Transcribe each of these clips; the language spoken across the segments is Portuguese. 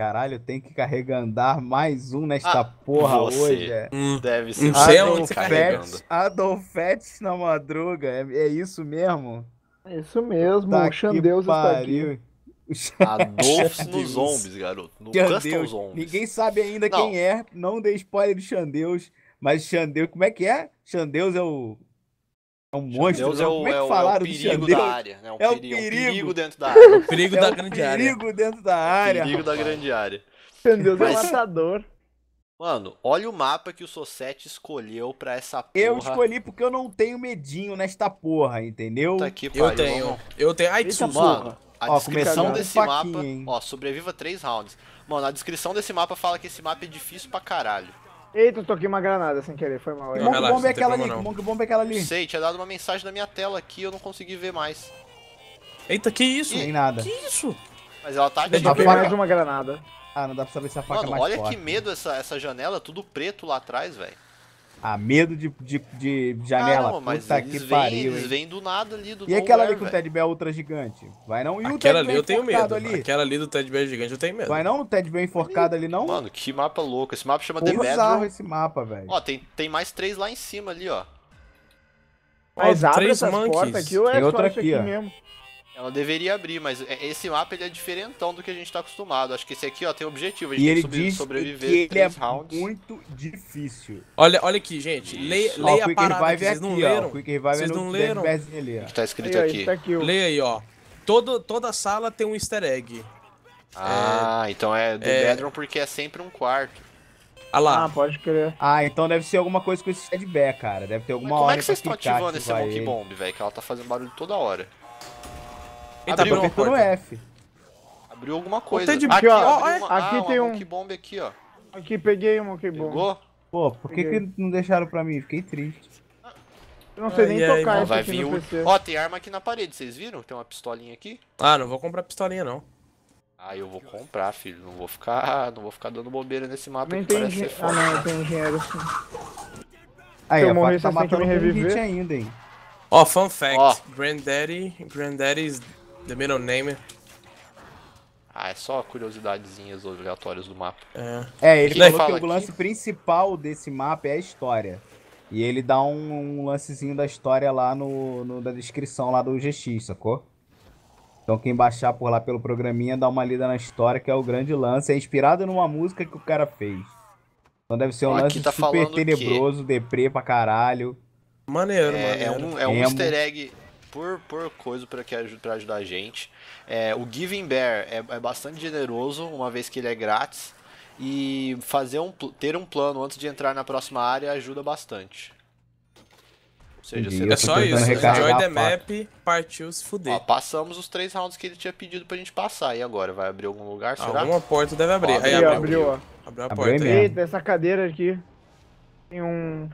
Caralho, tem que carregandar mais um nesta ah, porra hoje. É. Hum. Deve ser. Não sei Fett, Adolf Fett na madruga. É, é, isso mesmo? É isso mesmo. Tá o Xandeus está aqui. Adolfo nos zombies, garoto. No Xandeus. Zombies. Ninguém sabe ainda não. quem é. Não dê spoiler de Xandeus. Mas Xandeus, como é que é? Xandeus é o é um monstro. Deus é o, perigo é, é, o, é o perigo da área. Né? É, o, perigo, é o perigo dentro da área. O perigo da grande área. perigo dentro da área. perigo da grande área. Meu Deus, Mas... é matador. Mano, olha o mapa que o Sosset escolheu pra essa porra. Eu escolhi porque eu não tenho medinho nesta porra, entendeu? Tá aqui, eu tenho. Eu tenho. Ai, que mano, a ó, descrição desse um mapa... Ó, sobreviva três rounds. Mano, a descrição desse mapa fala que esse mapa é difícil pra caralho. Eita, eu toquei uma granada sem querer, foi mal. Não, Monk Bomb é aquela ali, Monk Bomb é aquela ali. Sei, tinha dado uma mensagem na minha tela aqui, eu não consegui ver mais. Eita, que isso? Nem nada. Que isso? Mas ela tá ativa. Eu né? mais uma granada. Ah, não dá pra saber se a faca é Mano, é mais olha forte, que medo essa, essa janela, tudo preto lá atrás, velho. Ah, medo de, de, de janela. Caramba, mas Puta eles que vêm, pariu. Eles vêm do nada ali do E aquela ali com o Ted Bell ultra gigante? Vai não? E o aquela Ted ali eu tenho medo. Ali? Aquela ali do Ted Bell gigante eu tenho medo. Vai não o Ted Bell enforcado ali não? Mano, que mapa louco. Esse mapa chama Pô, The Bedroom. esse mapa, velho. Ó, tem, tem mais três lá em cima ali, ó. Mas ó, abre essas monkeys. portas aqui ou é tem outra aqui, aqui ó. mesmo? Ela deveria abrir, mas é, esse mapa ele é diferentão do que a gente tá acostumado. Acho que esse aqui, ó, tem objetivo. A gente e ele diz sobreviver que ele é rounds. muito difícil. Olha, olha aqui, gente. Leia, leia ó, a parada aqui, é vocês não leram. Ó, Quick Revive é vocês não leram. Ali, Que tá escrito aí, aqui. Tá aqui Leia aí, ó. Todo, toda sala tem um easter egg. Ah, é, então é The é... bedroom porque é sempre um quarto. Ah lá. Ah, pode crer. Ah, então deve ser alguma coisa com esse feedback, cara. Deve ter alguma Mas como hora. Como é que vocês estão ativando esse Monkey Bomb, velho? Que ela tá fazendo barulho toda hora abriu tá apertando F. Abriu alguma coisa. Tem de aqui, ó, uma... aqui ah, tem um. Que bomba aqui, ó. Aqui peguei uma que bomba. Pegou? Pô, por que, que não deixaram pra mim? Fiquei triste. Eu não sei ai, nem ai, tocar aqui no PC. Ó, tem arma aqui na parede, vocês viram? Tem uma pistolinha aqui. Ah, não vou comprar pistolinha não. Ah, eu vou comprar, filho. Não vou ficar, não vou ficar dando bobeira nesse mapa não que tem parece ser foda. Ah, não, tem dinheiro. Assim. Aí, eu morri, tá matando me reviver. ainda, hein. Ó, oh, fun fact. Oh. Granddaddy, Granddaddy's The middle name. Ah, é só curiosidadezinhas obrigatórias do mapa. É, é ele Quem falou que o lance principal desse mapa é a história. E ele dá um, um lancezinho da história lá no, no, da descrição lá do GX, sacou? Então quem baixar por lá pelo programinha dá uma lida na história, que é o grande lance. É inspirado numa música que o cara fez. Então deve ser um Aqui lance tá super tenebroso, deprê pra caralho. Maneiro, é, mano. É um, é um easter egg por, por coisa para ajudar a gente. É, o Giving Bear é, é bastante generoso, uma vez que ele é grátis. E fazer um, ter um plano antes de entrar na próxima área ajuda bastante. Ou seja, você é só isso. Enjoy the map, partiu se fuder. Ó, passamos os três rounds que ele tinha pedido pra gente passar. E agora? Vai abrir algum lugar? Será? Alguma porta deve abrir. Ó, abriu, Aí abriu, abriu, ó. Abriu a porta. Abriu Eita, essa cadeira aqui. Tem um.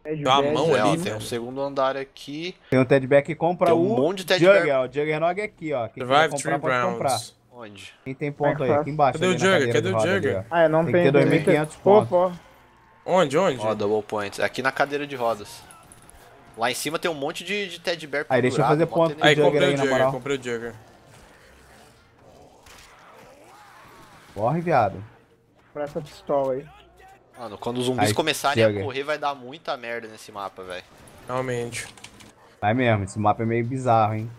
Ted tem então, uma Bear, mão ali, tem é um né? segundo andar aqui. Tem um Ted Bear que compra tem um monte de Ted Bear. ó. O Juggernog é aqui, ó. Quem Survive comprar, pode rounds. comprar. Onde? Quem tem ponto aí? Aqui embaixo. Cadê o Jugger? Cadê o Jugger? Ah, eu não tem tenho. Tem que ter 2.500 pontos. Onde, onde? Ó, double points. Aqui na cadeira de rodas. Lá em cima tem um monte de, de Ted Bear Aí deixa eu fazer ponto aí, comprei aí, o Jugger, comprei o Jugger. Morre, viado. Pra essa pistola aí. Mano, quando os zumbis começarem a correr, vai dar muita merda nesse mapa, velho. Realmente. Vai mesmo, esse mapa é meio bizarro, hein?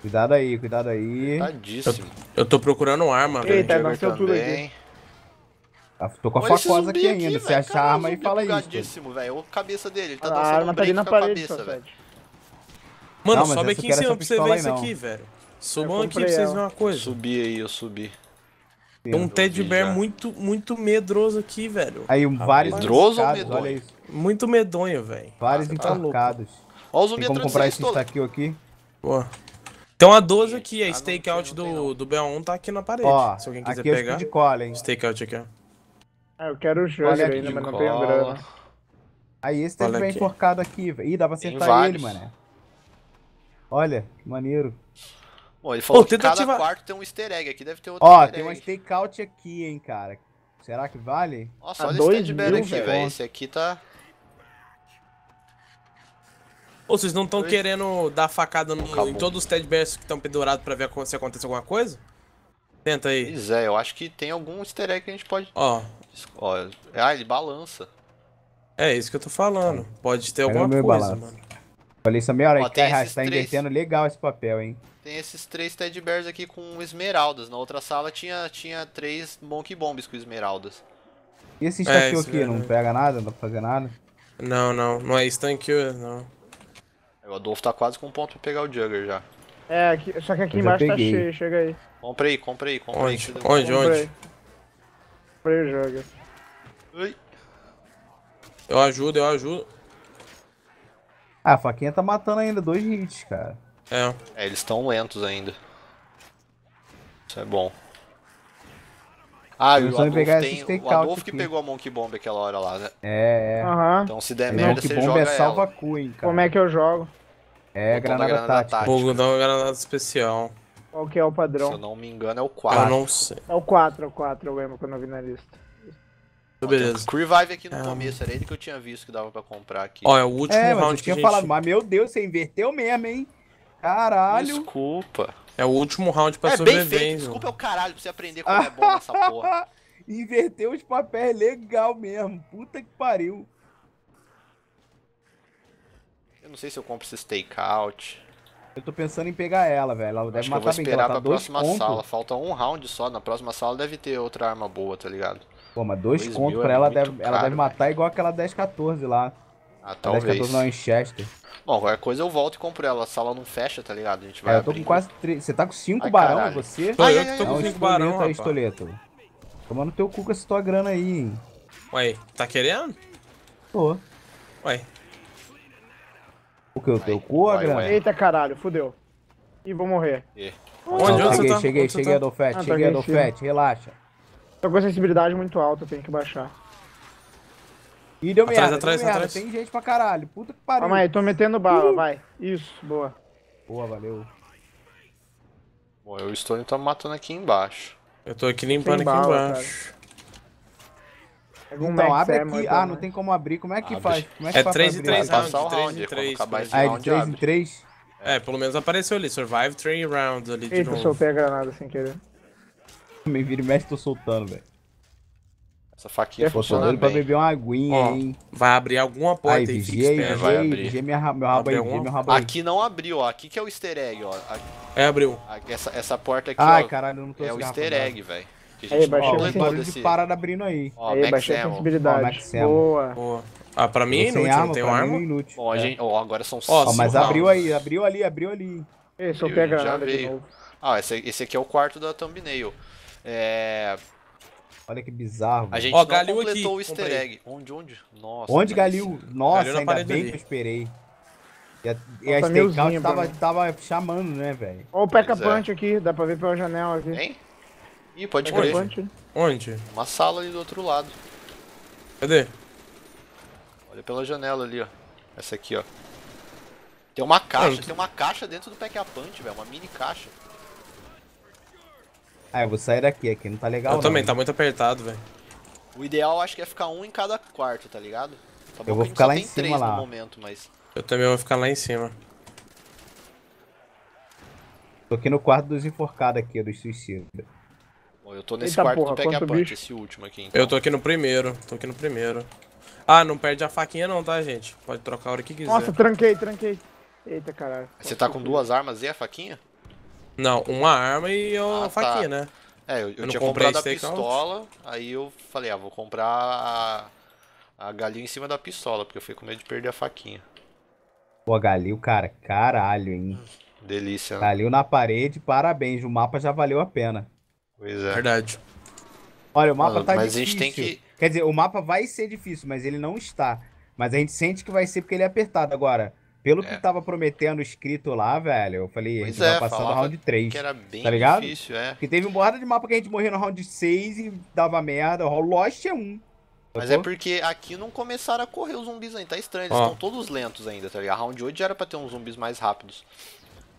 Cuidado aí, cuidado aí. Tadíssimo. Eu, eu tô procurando arma, velho. Eita, nasceu tudo aqui. Ah, tô com a facosa aqui, aqui ainda, se acha Caramba, arma e fala isso. Olha o cabeça dele, ele tá ah, dançando arma um break tá na parede, cabeça, velho. Mano, não, sobe aqui em cima pra você ver isso aqui, velho. Subam aqui pra vocês verem uma coisa. Subi aí, eu subi. Tem um teddy bear já. muito, muito medroso aqui, velho. Aí, ah, vários. Medroso ou medonho? Olha isso. Muito medonho, velho. Vários ah, tá enforcados. Tá Olha os zumbi Tem como comprar esse estaquio aqui? Boa. Então a 12 aqui, é a ah, stakeout do, não. do B1 tá aqui na parede. Ó, se alguém quiser aqui é pegar. É de cola, hein? Stakeout aqui, ó. Ah, eu quero o jogo ainda, mas cola. não tenho grana. Aí esse teddy bear enforcado aqui, velho. Ih, dá pra acertar ele, mano. Olha, que maneiro. Bom, ele falou Pô, que cada quarto tem um easter egg aqui, deve ter outro Ó, tem egg. um stakeout aqui, hein, cara. Será que vale? Nossa, tá olha dois esse mil, aqui, velho. Esse aqui tá... Ou vocês não estão querendo dar facada no, em todos os Ted Bears que estão pendurados pra ver se acontece alguma coisa? Tenta aí. Pois é, eu acho que tem algum easter egg que a gente pode... Ó. Ó é, ah, ele balança. É isso que eu tô falando. Pode ter alguma coisa, mano. Falei isso meia hora, Ó, tem esses tá três... invertendo legal esse papel, hein? Tem esses três Teddy Bears aqui com esmeraldas. Na outra sala tinha, tinha três Monkey Bombs com esmeraldas. E esse instanquio é, aqui, não pega nada? Não dá pra fazer nada? Não, não. Não é instanquio, não. É, o Adolfo tá quase com ponto pra pegar o Jugger já. É, aqui, só que aqui embaixo tá cheio, chega aí. Compre aí, compre aí, compre, onde? aí. Onde, onde? Comprei o Jugger. Oi. Eu ajudo, eu ajudo. Ah, a faquinha tá matando ainda, dois hits, cara. É, é eles estão lentos ainda. Isso é bom. Ah, e o Adolf, pegar tem, o Adolf que pegou a Monkey Bomb aquela hora lá, né? É, uhum. Então se der merda, você é joga é salva ela. Cu, hein, cara. Como é que eu jogo? É, granada, granada tática. tática. Vou dar uma granada especial. Qual que é o padrão? Se eu não me engano, é o 4. Eu não sei. É o 4, é o 4, eu lembro quando eu vi na lista. Então beleza. Tem... Revive aqui no é... começo, era ele que eu tinha visto que dava pra comprar aqui. Ó, é o último é, round que tinha gente... falado, mas meu Deus, você inverteu mesmo, hein? Caralho. Desculpa. É o último round pra é sobreviver. Bem feito. Desculpa é o caralho pra você aprender como é bom essa porra. Inverteu os papéis legal mesmo. Puta que pariu. Eu não sei se eu compro esse stakeout. Eu tô pensando em pegar ela, velho. Ela deve Acho matar que eu vou esperar bem, tá pra tá próxima pontos. sala. Falta um round só. Na próxima sala deve ter outra arma boa, tá ligado? Pô, mas dois contos pra é ela, deve, caro, ela deve matar véio. igual aquela 1014 lá. Ah, talvez. 1014 não, é Chester. Bom, qualquer coisa eu volto e compro ela. A sala não fecha, tá ligado? A gente vai. É, eu tô abrindo. com quase. Tre... Você tá com 5 barão, caralho. você? Ah, eu tô com cinco barão. Aí, rapaz. estoleto. Tomando teu cu com essa tua grana aí, hein? Ué, tá querendo? Tô. Ué. O que? O teu cu, ou a grana? Ué. Eita caralho, fudeu. E vou morrer. E. Onde, Não, onde cheguei, tá? cheguei, onde cheguei, tá? Adolfete, ah, cheguei, tá Adolfete, relaxa. Tô com a sensibilidade muito alta, eu tenho que baixar. Ih, deu merda, atrás, deu atrás. Merda. Tem gente pra caralho, puta que pariu. Calma aí, tô metendo bala, uhum. vai. Isso, boa. Boa, valeu. Bom, eu estou então matando aqui embaixo. Eu tô aqui limpando bala, é então, aqui embaixo. Cara. Então, abre aqui. Ah, né? não tem como abrir. Como é que abre. faz? Como é, que é 3 em 3 round, 3 em 3. Ah, é de 3 em 3? É, pelo menos apareceu ali. Survive 3 rounds ali Eita, de novo. Eita, soltei a granada sem querer. Também vira e mexe, tô soltando, velho. Essa faquinha é funciona bem. pra beber uma aguinha, hein. Vai abrir alguma porta aí, aí vigia, vigia, vigia, vai abrir. minha, meu rabo aí, vigia meu rabo aí. Aqui não abriu, ó. Aqui que é o easter egg, ó. Aqui, é, abriu. Essa, essa porta aqui, Ai, ó, caralho, eu não tô É o easter egg, velho. Que a gente aí, baixou esse desse... de parada abrindo aí. Ó, aí, baixei a sensibilidade. Ó, Boa. Boa. Ah, pra mim é inútil, arma, não tem arma. É inútil. Ó, é. gente, Oh, agora são só. Ó, mas abriu aí, abriu ali, abriu ali. Ei, só pega a granada de novo. Ah, esse, esse aqui é o quarto da thumbnail. É... Olha que bizarro. A gente Ó, não completou aqui, o easter egg. Onde, onde? Nossa. Onde, Galil? Nossa, Galil ainda bem ali. que eu esperei. E a, e a tá Steakhouse tava, tava, chamando, né, velho? Ó o Pekka é. Punch é. aqui, dá pra ver pela janela aqui. Tem? Ih, pode correr. crer. Onde? Uma sala ali do outro lado. Cadê? Olha pela janela ali, ó. Essa aqui, ó. Tem uma caixa, tem uma caixa dentro do a Punch, velho. Uma mini caixa. Ah, eu vou sair daqui, aqui não tá legal Eu não, também, tá muito apertado, velho. O ideal acho que é ficar um em cada quarto, tá ligado? Tá eu vou ficar lá em cima lá. Momento, mas... Eu também vou ficar lá em cima. Tô aqui no quarto dos enforcados aqui, dos suicidas. Eu tô nesse Eita quarto porra, do Pack a Punch, esse último aqui. Então. Eu tô aqui no primeiro, tô aqui no primeiro. Ah, não perde a faquinha não, tá, gente? Pode trocar a hora que quiser. Nossa, tranquei, tranquei. Eita, caralho. Você tá com duas armas e a faquinha? Não, uma arma e uma ah, tá. faquinha, tá. né? É, eu, eu, eu tinha comprado a pistola, out. aí eu falei, ah, vou comprar a, a galinha em cima da pistola, porque eu fiquei com medo de perder a faquinha. Pô, a Galil, cara, caralho, hein? Delícia, né? Galil na parede, parabéns, o mapa já valeu a pena. Pois é. Verdade. Olha, o mapa Mano, tá mas difícil. Mas a gente tem que... Quer dizer, o mapa vai ser difícil, mas ele não está. Mas a gente sente que vai ser porque ele é apertado. Agora, pelo é. que tava prometendo escrito lá, velho, eu falei, pois a gente é, vai passar no round 3. Que era bem tá ligado? difícil, é. Porque teve um borrada de mapa que a gente morria no round 6 e dava merda. O Lost é um. Mas é porque aqui não começaram a correr os zumbis ainda, tá estranho, eles ah. estão ah. todos lentos ainda, tá ligado? Round 8 já era pra ter uns zumbis mais rápidos.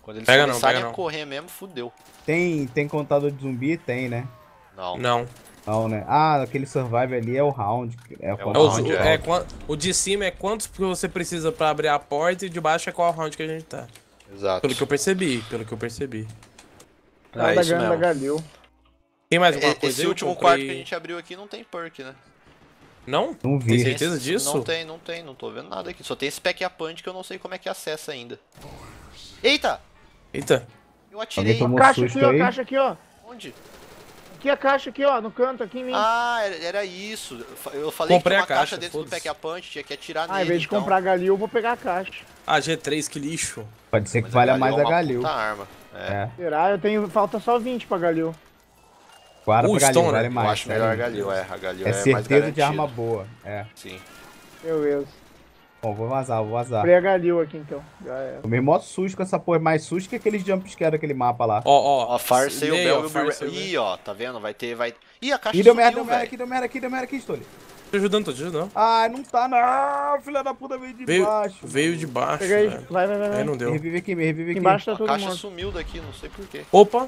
Quando eles pega começarem não, a não. correr mesmo, fudeu. Tem, tem contador de zumbi? Tem, né? Não. Não. Não, né? Ah, aquele survive ali é o round. É, o, é o round, o, é. é o de cima é quantos que você precisa pra abrir a porta e de baixo é qual round que a gente tá. Exato. Pelo que eu percebi, pelo que eu percebi. Ah, é, é isso mesmo. Galil. Tem mais alguma coisa? Esse eu último comprei... quarto que a gente abriu aqui não tem perk, né? Não? Não vi. Tem certeza disso? Não tem, não tem, não tô vendo nada aqui. Só tem esse pack a punch que eu não sei como é que acessa ainda. Eita! Eita! Eu atirei. Caixa aqui, ó, caixa aqui, ó. Onde? Aqui a caixa aqui, ó, no canto, aqui em mim. Ah, era, isso. Eu falei Comprei que tinha uma a caixa, caixa dentro do pack a punch, tinha que atirar ah, nele. Ah, em vez de então. comprar galil, eu vou pegar a caixa. Ah, G3, que lixo. Pode ser que valha mais é a galil. Puta arma. É. é. Será? Eu tenho. Falta só 20 pra galil. Claro, uh, pra galil, né? vale mais. Eu acho melhor a né? galil, é. A galil é, é certeza de arma boa. É. Sim. Meu Deus. Bom, vou vazar, vou vazar. Galil aqui então. Já é. Tomei mó susto com essa porra, é mais susto que aqueles que era aquele mapa lá. Ó, ó, a Farsail, e o Bel. Ih, ó, tá vendo? Vai ter, vai. Ih, a caixa Ih, deu merda, deu merda aqui, deu merda aqui, deu merda aqui, Stoli. Tô ajudando, tô ajudando. ai não tá, não. Filha da puta veio de veio, baixo. Veio de baixo. Pega aí, vai, vai, vai. Aí não deu. Revive aqui, me revive aqui. Embaixo tá a caixa sumiu daqui, não sei porquê. Opa!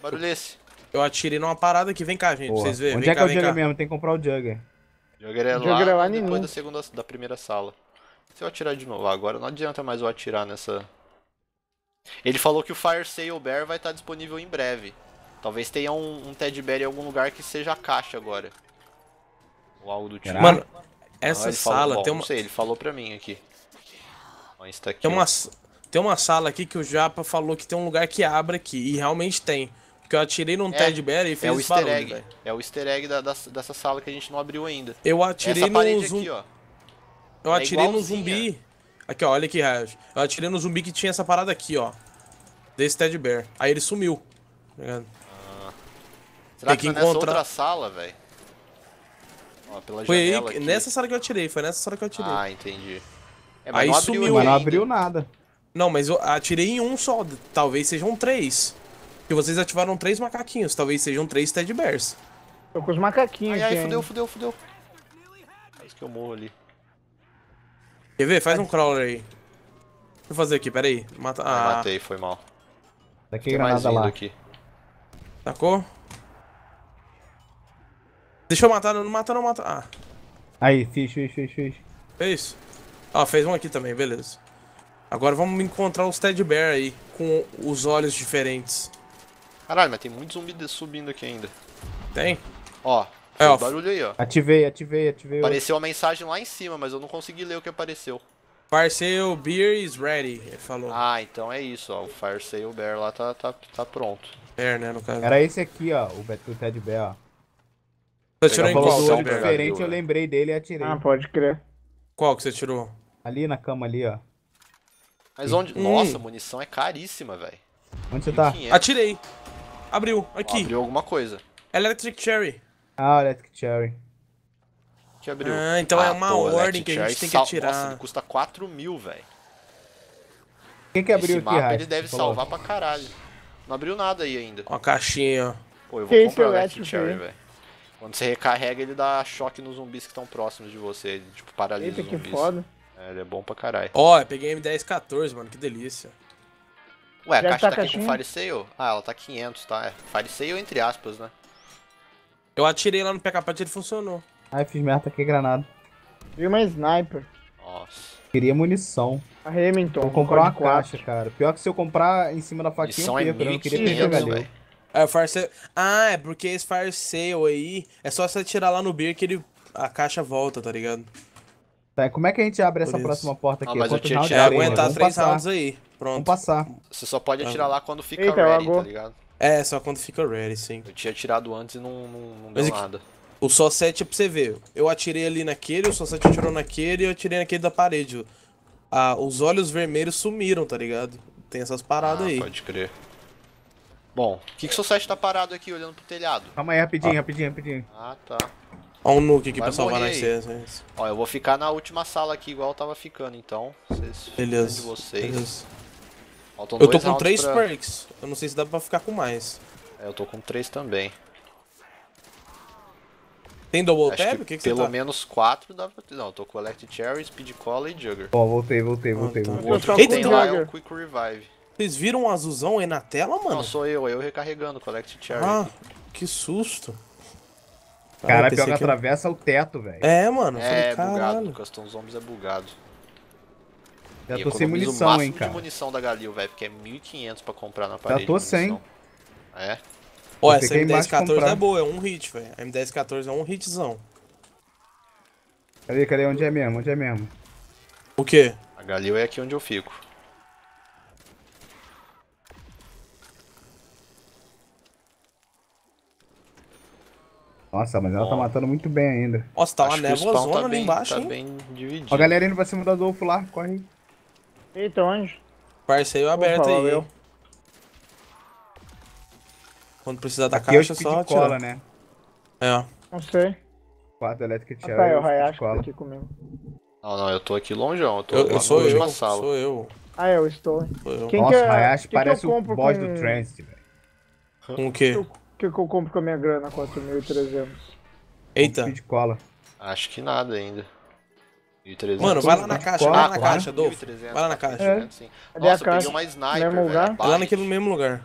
Barulho esse. Eu atirei numa parada aqui, vem cá, gente, pra vocês verem. Onde vem é cá, que é o Jugger mesmo? Tem que comprar o Jugger. Jugger é, é lá, Jugger é lá depois da, segunda, da primeira sala. Se eu atirar de novo agora, não adianta mais eu atirar nessa... Ele falou que o Fire Sail Bear vai estar disponível em breve. Talvez tenha um, um Bear em algum lugar que seja a caixa agora. Ou algo do tipo. Mano, ah, essa ah, sala falou, bom, tem uma... Não sei, ele falou pra mim aqui. Tá aqui. Tem, uma, tem uma sala aqui que o Japa falou que tem um lugar que abre aqui. E realmente tem. Porque eu atirei num é, Bear e é fez é o barulho, egg, É o easter egg da, da, dessa sala que a gente não abriu ainda. Eu atirei Essa no... Essa parede zoom... aqui, ó. Eu é atirei igualzinha. no zumbi. Aqui, ó, olha aqui, Raj. Eu atirei no zumbi que tinha essa parada aqui, ó. Desse Ted Bear. Aí ele sumiu. Tá ah. Será Tem que, que foi tá encontrar... outra sala, velho? Foi aí, nessa sala que eu atirei, foi nessa sala que eu atirei. Ah, entendi. É, aí não abriu, sumiu. Mas não abriu nada. Não, mas eu atirei em um só, talvez sejam três. Porque vocês ativaram três macaquinhos, talvez sejam três Ted Bears. Tô com os macaquinhos Aí aí, fudeu, fudeu, fudeu. Parece é que eu morro ali. Quer ver? Faz um crawler aí. Deixa eu fazer aqui, pera aí. Mata... Ah. Matei, foi mal. Daqui tá Tem granada lá. Aqui. Sacou? Deixa eu matar, não mata, não mata. Ah. Aí, fiz, fiz, fiz, fiz. É isso. Ah, fez um aqui também, beleza. Agora vamos encontrar os Ted Bear aí, com os olhos diferentes. Caralho, mas tem muito zumbi subindo aqui ainda. Tem? Ó, é, ó. barulho aí, ó. Ativei, ativei, ativei. Apareceu a mensagem lá em cima, mas eu não consegui ler o que apareceu. Fire Sale Beer is ready, ele falou. Ah, então é isso, ó. O Fire Sale Bear lá tá, tá, tá pronto. Bear, é, né, no caso. Era esse aqui, ó. O Beto Ted Bear, ó. Você tirou em qual? Olho diferente, eu lembrei dele e atirei. Ah, pode crer. Qual que você tirou? Ali na cama ali, ó. Mas onde... Nossa, munição é caríssima, velho. Onde você tá? Atirei. Abriu, aqui. Abriu alguma coisa. Electric Cherry. Ah, Electric Cherry. abriu. Ah, então é ah, é uma pô, ordem que a gente tem que tirar. Nossa, ele custa 4 mil, velho. Quem que abriu Esse aqui, mapa, ele deve salvar pra caralho. Não abriu nada aí ainda. Uma caixinha. Pô, eu vou que comprar o Electric Cherry, velho. Quando você recarrega, ele dá choque nos zumbis que estão próximos de você. Ele, tipo, paralisa Eita, os zumbis. que foda. É, ele é bom pra caralho. Ó, oh, eu peguei M1014, mano. Que delícia. Ué, a caixa tá, tá aqui caixinha? com Fire Sale? Ah, ela tá 500, tá? É, Fire Sale entre aspas, né? Eu atirei lá no PKP e ele funcionou. Ai, fiz merda aqui, granada. Vi uma sniper. Nossa. Queria munição. A Remington. Vou comprar uma caixa, cara. Pior que se eu comprar em cima da faquinha, eu, é eu queria pegar o É, o Fire Sale... Ah, é porque esse Fire Sale aí, é só você atirar lá no beer que ele... a caixa volta, tá ligado? Tá, como é que a gente abre Por essa isso. próxima porta aqui? Ah, é mas eu tinha que é, aguentar três rounds aí. Pronto. Vamos passar. Você só pode atirar ah. lá quando fica Eita, ready, tá ligado? É, só quando fica ready, sim. Eu tinha tirado antes e não, não, não deu Mas é nada. O só 7 é pra você ver. Eu atirei ali naquele, o só 7 atirou naquele e eu atirei naquele da parede. Ah, os olhos vermelhos sumiram, tá ligado? Tem essas paradas ah, aí. Pode crer. Bom, o que, que o seu site tá parado aqui olhando pro telhado? Calma aí, rapidinho, ah. rapidinho, rapidinho. Ah, tá. Ó um nuke aqui Vai pra salvar nas cestas. Ó, eu vou ficar na última sala aqui, igual eu tava ficando, então. Vocês Beleza. de vocês. Beleza. Faltam eu tô com três pra... perks. Eu não sei se dá pra ficar com mais. É, eu tô com três também. Tem double Acho tap? Que, que, que pelo tá? menos quatro dá pra... Não, eu tô com Elect Cherry, Speed call e Jugger. Ó, oh, voltei, voltei, voltei. Ah, tá. voltei. O tem lá é o Quick Revive. Vocês viram um azulzão aí na tela, mano? Não, sou eu, eu recarregando collect Elect Cherry. Ah, que susto. Cara, pior que atravessa o teto, velho. É, mano. É, falei, é bugado. O Custom Zombies é bugado. Já tô sem munição, o máximo hein, cara. de munição da Galil, velho, porque é 1500 pra comprar na parede. Já tô sem. É. Ó, essa M1014 é boa, é um hit, velho. A M1014 é um hitzão. Cadê, cadê? Onde é mesmo? Onde é mesmo? O quê? A Galil é aqui onde eu fico. Nossa, mas ela tá Bom. tá matando muito bem ainda. Nossa, tá uma névoa zona tá ali bem, embaixo, tá hein? bem dividido. Ó, a galera indo pra cima do Adolfo lá, corre. Eita, onde? Parceiro aberto aí. Eu. Quando precisar da Aqui caixa, é só cola, tirar. né? É, ó. Não sei. Quarta elétrica de ah, tá, é eu, Hayashi, tá aqui comigo. Não, não, eu tô aqui longe, eu tô eu, eu sou eu, eu sala. sou eu. Ah, eu estou. Quem Nossa, que é, Hayashi que parece que o boss com... do Trance, velho. Com o quê? O que, que eu compro com a minha grana, 4.300? Eita. Um de cola. Acho que nada ainda. 1300. Mano, vai lá na caixa, vai lá na caixa, Adolfo. Vai lá na caixa. É. Sim. Nossa, caixa. uma sniper, tá mesmo lugar. Vai lá naquele mesmo lugar.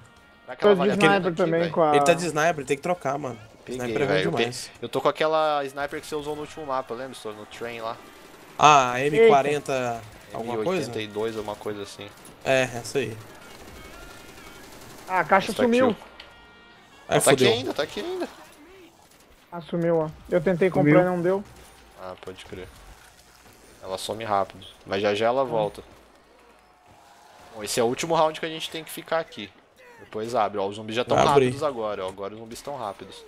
Naquela tô de sniper também com a... Ele tá de sniper, tem que trocar, mano. sniper é é demais. Eu, tô com aquela sniper que você usou no último mapa, lembra, Estou No train lá. Ah, M40 Eita. alguma M82, coisa? M82, alguma coisa assim. É, essa aí. Ah, a caixa sumiu. É, ah, tá fodeu. aqui ainda, tá aqui ainda. Ah, sumiu, ó. Eu tentei comprar e não deu. Ah, pode crer. Ela some rápido. Mas já já ela volta. Bom, esse é o último round que a gente tem que ficar aqui. Depois abre, ó. Os zumbis já estão rápidos agora, ó. Agora os zumbis estão rápidos.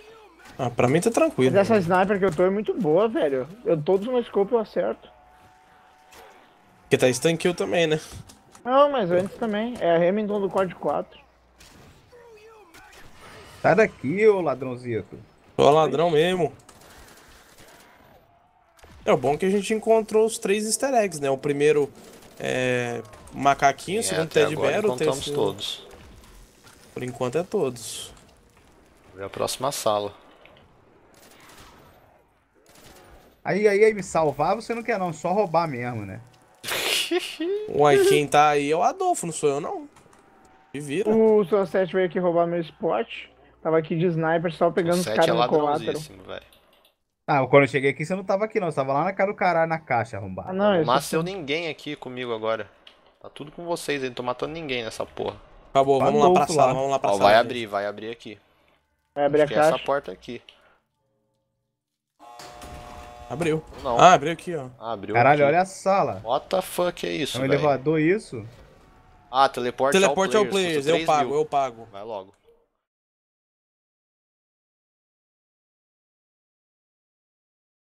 Ah, pra mim tá tranquilo. Mas essa sniper que eu tô é muito boa, velho. Eu todos no escopo eu acerto. Porque tá stun kill também, né? Não, mas antes também. É a Remington do Quad 4. Sai daqui, ô ladrãozinho. Ô ladrão mesmo. É o bom é que a gente encontrou os três easter eggs, né? O primeiro é macaquinho, é, o segundo Ted Bear, o terceiro... todos. Por enquanto é todos. É a próxima sala. Aí, aí, aí, me salvar você não quer não, só roubar mesmo, né? Uai, quem tá aí é o Adolfo, não sou eu não. Me vira. O Sunset veio aqui roubar meu spot. Tava aqui de sniper só pegando os é caras é no colátero. velho. Ah, quando eu cheguei aqui, você não tava aqui, não. Você tava lá na cara do caralho, na caixa, arrombado. Ah, não, eu Nasceu ninguém aqui comigo agora. Tá tudo com vocês aí, não tô matando ninguém nessa porra. Acabou, vamos, lá tá pra sala, vamos lá pra Ó, sala, vai gente. abrir, vai abrir aqui. Vai abrir Acho a caixa. essa porta aqui. Abriu. Não. Ah, abriu aqui, ó. Abriu Caralho, aqui. olha a sala. What the fuck é isso, É um véio? elevador isso? Ah, teleporte, teleporte ao players. Ao players. Eu pago, eu pago. Vai logo.